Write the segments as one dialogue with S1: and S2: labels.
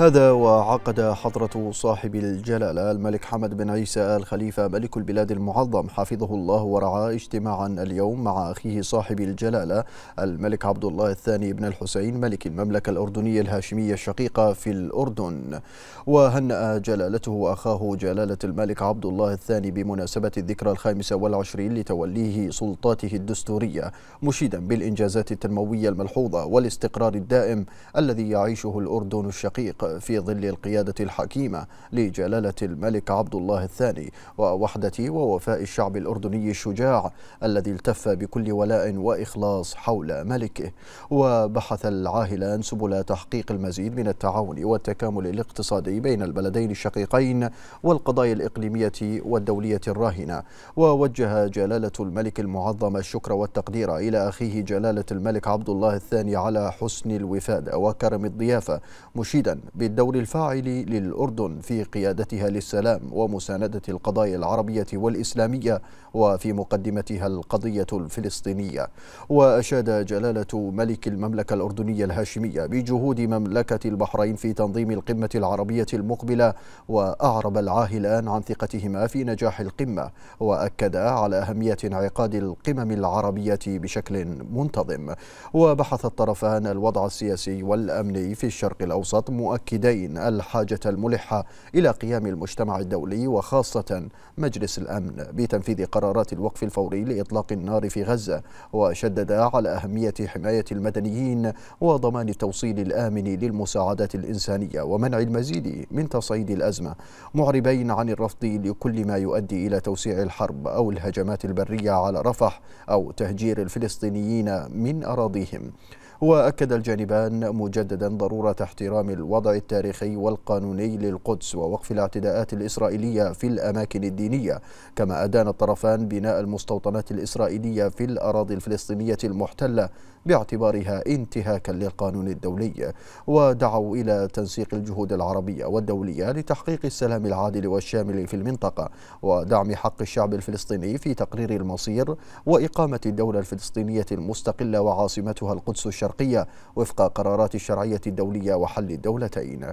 S1: هذا وعقد حضرة صاحب الجلالة الملك حمد بن عيسى آل خليفة ملك البلاد المعظم حفظه الله ورعاه اجتماعا اليوم مع أخيه صاحب الجلالة الملك عبد الله الثاني بن الحسين ملك المملكة الأردنية الهاشمية الشقيقة في الأردن وهنأ جلالته أخاه جلالة الملك عبد الله الثاني بمناسبة الذكرى الخامسة والعشرين لتوليه سلطاته الدستورية مشيدا بالإنجازات التنموية الملحوظة والاستقرار الدائم الذي يعيشه الأردن الشقيق في ظل القيادة الحكيمة لجلالة الملك عبد الله الثاني ووحدة ووفاء الشعب الأردني الشجاع الذي التف بكل ولاء وإخلاص حول ملكه وبحث العاهلان سبل تحقيق المزيد من التعاون والتكامل الاقتصادي بين البلدين الشقيقين والقضايا الإقليمية والدولية الراهنة ووجه جلالة الملك المعظم الشكر والتقدير إلى أخيه جلالة الملك عبد الله الثاني على حسن الوفادة وكرم الضيافة مشيدا بالدور الفاعل للأردن في قيادتها للسلام ومساندة القضايا العربية والإسلامية وفي مقدمتها القضية الفلسطينية وأشاد جلالة ملك المملكة الأردنية الهاشمية بجهود مملكة البحرين في تنظيم القمة العربية المقبلة وأعرب العاهلان عن ثقتهما في نجاح القمة وأكدا على أهمية انعقاد القمم العربية بشكل منتظم وبحث الطرفان الوضع السياسي والأمني في الشرق الأوسط مؤكد مؤكدين الحاجة الملحة إلى قيام المجتمع الدولي وخاصة مجلس الأمن بتنفيذ قرارات الوقف الفوري لإطلاق النار في غزة وشددا على أهمية حماية المدنيين وضمان التوصيل الآمن للمساعدات الإنسانية ومنع المزيد من تصعيد الأزمة معربين عن الرفض لكل ما يؤدي إلى توسيع الحرب أو الهجمات البرية على رفح أو تهجير الفلسطينيين من أراضيهم وأكد الجانبان مجددا ضرورة احترام الوضع التاريخي والقانوني للقدس ووقف الاعتداءات الإسرائيلية في الأماكن الدينية كما أدان الطرفان بناء المستوطنات الإسرائيلية في الأراضي الفلسطينية المحتلة باعتبارها انتهاكا للقانون الدولي ودعوا إلى تنسيق الجهود العربية والدولية لتحقيق السلام العادل والشامل في المنطقة ودعم حق الشعب الفلسطيني في تقرير المصير وإقامة الدولة الفلسطينية المستقلة وعاصمتها القدس الشرقية الشرقية وفق قرارات الشرعية الدولية وحل الدولتين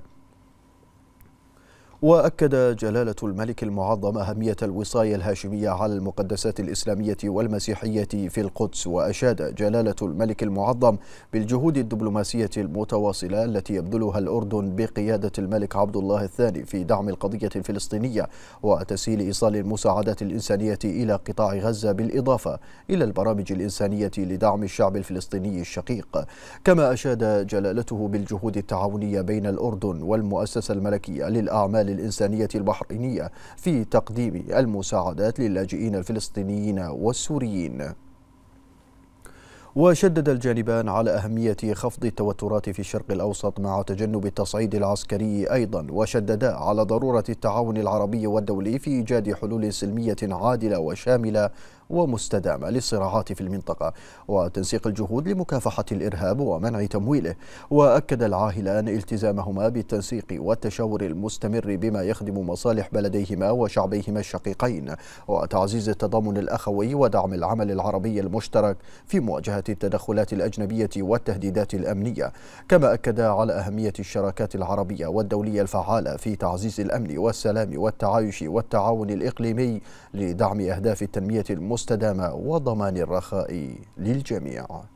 S1: وأكد جلالة الملك المعظم أهمية الوصاية الهاشمية على المقدسات الإسلامية والمسيحية في القدس وأشاد جلالة الملك المعظم بالجهود الدبلوماسية المتواصلة التي يبذلها الأردن بقيادة الملك عبد الله الثاني في دعم القضية الفلسطينية وتسهيل إيصال المساعدات الإنسانية إلى قطاع غزة بالإضافة إلى البرامج الإنسانية لدعم الشعب الفلسطيني الشقيق كما أشاد جلالته بالجهود التعاونية بين الأردن والمؤسسة الملكية للأعمال الأعمال الإنسانية البحرينية في تقديم المساعدات للاجئين الفلسطينيين والسوريين وشدد الجانبان على أهمية خفض التوترات في الشرق الأوسط مع تجنب التصعيد العسكري أيضا وشددا على ضرورة التعاون العربي والدولي في إيجاد حلول سلمية عادلة وشاملة ومستدامة للصراعات في المنطقة وتنسيق الجهود لمكافحة الإرهاب ومنع تمويله وأكد العاهلان التزامهما بالتنسيق والتشاور المستمر بما يخدم مصالح بلديهما وشعبيهما الشقيقين وتعزيز التضامن الأخوي ودعم العمل العربي المشترك في مواجهة التدخلات الأجنبية والتهديدات الأمنية كما أكد على أهمية الشراكات العربية والدولية الفعالة في تعزيز الأمن والسلام والتعايش والتعاون الإقليمي لدعم أهداف التنمية المستقبلية المستدامة وضمان الرخاء للجميع